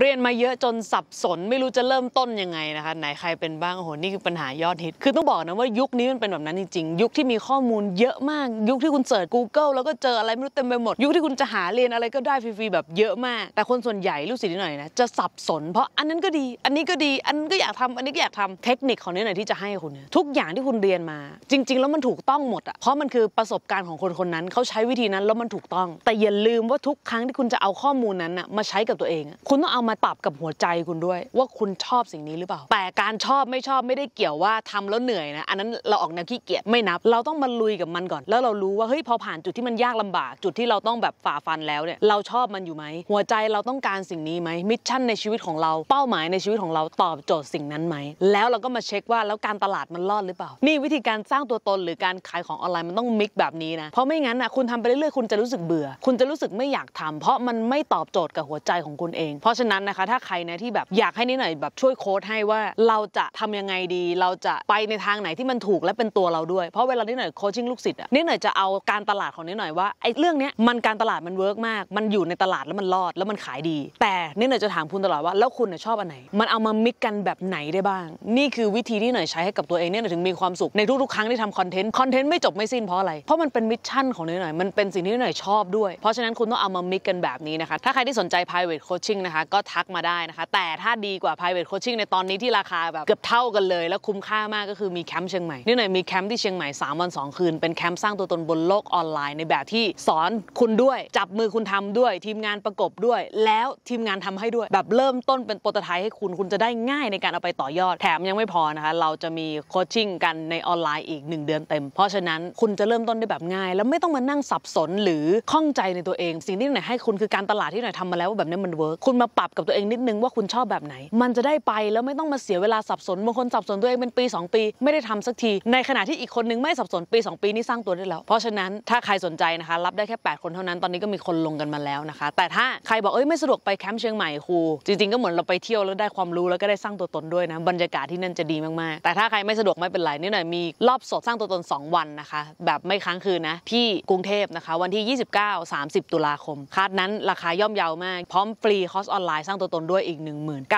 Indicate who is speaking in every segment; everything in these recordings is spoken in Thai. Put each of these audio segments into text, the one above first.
Speaker 1: เรียนมาเยอะจนสับสนไม่รู้จะเริ่มต้นยังไงนะคะไหนใครเป็นบ้างโอ้โหนี่คือปัญหายอดฮิต คือต้องบอกนะว่ายุคนี้มันเป็นแบบนั้นจริงๆยุคที่มีข้อมูลเยอะมาก ยุคที่คุณเสิร์ช Google แล้วก็เจออะไรไม่รู้เต็มไปหมดยุคที่คุณจะหาเรียนอะไรก็ได้ฟรีๆแบบเยอะมาก แต่คนส่วนใหญ่รู้สึกนิดหน่อยนะจะสับสนเพราะอันนั้นก็ดีอันนี้ก็ดี อันก็อยากทำอันนี้ก็อยากทำเทคนิคของนี้หน่อยที่จะให้คุณทุกอย่างที่คุณเรียนมา จริงๆแล้วมันถูกต้องหมดอ่ะเพราะมันคือประสบการณ์ของคนคนนั้นเขาใช้วิธีนั้นแล้วมันถูกต้อง แต่อย่าลืมว่าทุกครั้งที่คุณจะเอาข้อมูลนั้นมาใช้กับตัวเองคุณต้องเอามาปรับกับหัวใจคุณด้วย ว่าคุณชอบสิ่งนี้หรือเปล่า แต่การชอบไม่ชอบไม่ได้เกี่ยวว่าทำแล้วเหนื่อยนะอันนั้นเราออกแนวขี้เกียจไม่นับเราต้องมาลุยกับมันก่อน แล้วเรารู้ว่าเฮ้ยพอผ่านจุดที่มันยากลำบาก จุดที่เราต้องแบบฝ่าฟันแล้วเนี่ยเราชอบมันอยู่ไหมหัวใจเราต้องการสิ่งนี้ไหมมิชชั่นในชีวิตของเราเป้าหมายในชีวิตของเราตอบโจทย์สิ่งนั้นไหมแล้วเราก็มาเช็คว่าแล้วการตลาดมันรอดหรือเปล่านี่วิธีการสร้างตัวตนหรือการขายของออนไลน์มันต้องมิกแบบนี้นะเพราะไม่งั้นอ่ะคุณทำไปเรื่อยๆคุณจะรู้สึกเบื่อ คุณจะรู้สึกไม่อยากทำ เพราะมันไม่ตอบโจทย์กับหัวใจของคุณเอง เพราะฉะนั้นนั้นนะคะถ้าใครนะที่แบบอยากให้นิดหน่อยแบบช่วยโค้ดให้ว่าเราจะทำยังไงดี เราจะไปในทางไหนที่มันถูกและเป็นตัวเราด้วยเพราะเวลานิดหน่อยโคชชิ่งลูกศิษย์นิดหน่อยจะเอาการตลาดของนิดหน่อยว่าไอ้เรื่องเนี้ยมันการตลาดมันเวิร์กมากมันอยู่ในตลาดแล้วมันรอดแล้วมันขายดี แต่นิดหน่อยจะถามคุณตลอดว่าแล้วคุณชอบอันไหนมันเอามามิกกันแบบไหนได้บ้าง นี่คือวิธีที่หน่อยใช้ให้กับตัวเองเนี่ยถึงมีความสุข ในทุกๆครั้งที่ทำคอนเทนต์คอนเทนต์ไม่จบไม่สิ้น เพราะอะไรเพราะมันเป็นมิชชั่นของหน่อยมันเป็นสิ่งที่หน่อยชอบด้วย เพราะฉะนั้นคุณต้องเอามามิกกันแบบนี้นะคะถ้าใครที่สนใจ private coaching นะคะก็ทักมาได้นะคะ แต่ถ้าดีกว่า private coaching ในตอนนี้ที่ราคาแบบเกือบเท่ากันเลยแล้วคุ้มค่ามากก็คือมีแคมป์เชียงใหม่นี่หน่อยมีแคมป์ที่เชียงใหม่3วัน2คืนเป็นแคมป์สร้างตัวตนบนโลกออนไลน์ในแบบที่สอนคุณด้วย จับมือคุณทำด้วยทีมงานประกบด้วย แล้วทีมงานทำให้ด้วยแบบเริ่มต้นเป็นโปรตไทป์ให้คุณคุณจะได้ง่ายในการเอาไปต่อยอดแถมยังไม่พอนะคะเราจะมีโคชชิ่งกันในออนไลน์อีก1เดือนเต็ม เพราะฉะนั้นคุณจะเริ่มต้นได้แบบง่ายแล้วไม่ต้องมานั่งสับสนหรือข้องใจในตัวเอง สิ่งที่หน่อยให้ คุณคือการตลาดที่หน่อยทำมาแล้วว่าแบบนี้มันเวิร์คคุณมาปับกับตัวเองนิดนึงว่าคุณชอบแบบไหน มันจะได้ไปแล้วไม่ต้องมาเสียเวลาสับสนบางคนสับสนตัวเองเป็นปี 2 ปีไม่ได้ทำสักทีในขณะที่อีกคนนึงไม่สับสนปี 2 ปีนี่สร้างตัวได้แล้วเพราะฉะนั้นถ้าใครสนใจนะคะรับได้แค่8คนเท่านั้นตอนนี้ก็มีคนลงกันมาแล้วนะคะแต่ถ้าใครบอกเอ้ยไม่สะดวกไปแคมป์เชียงใหม่ครูจริงๆ ก็เหมือนเราไปเที่ยวแล้วได้ความรู้แล้วก็ได้สร้างตัวตนด้วยนะบรรยากาศที่นั่นจะดีมากๆ แต่ถ้าใครไม่สะดวกไม่เป็นไรนี่หน่อยมีรอบสดสร้างตัวตน 2 วันนะคะ แบบไม่ค้างคืนนะที่กรุงเทพนะคะ วันที่ 29 30 ตุลาคมคาดนั้นราคาย่อมเยาวมากพร้อมฟรีคอร์สออนไลายสร้างตัวตนด้วยอีก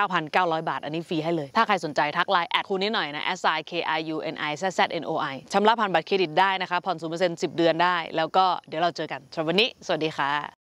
Speaker 1: 19,900 บาทอันนี้ฟรีให้เลย ถ้าใครสนใจทักไลน์แอดคุณนิดหน่อยนะ s i k i u n i z z n o i ชำระผ่านบัตรเครดิตได้นะคะ ผ่อน 0% 10 เดือนได้แล้วก็เดี๋ยวเราเจอกันสำหรับวันนี้สวัสดีค่ะ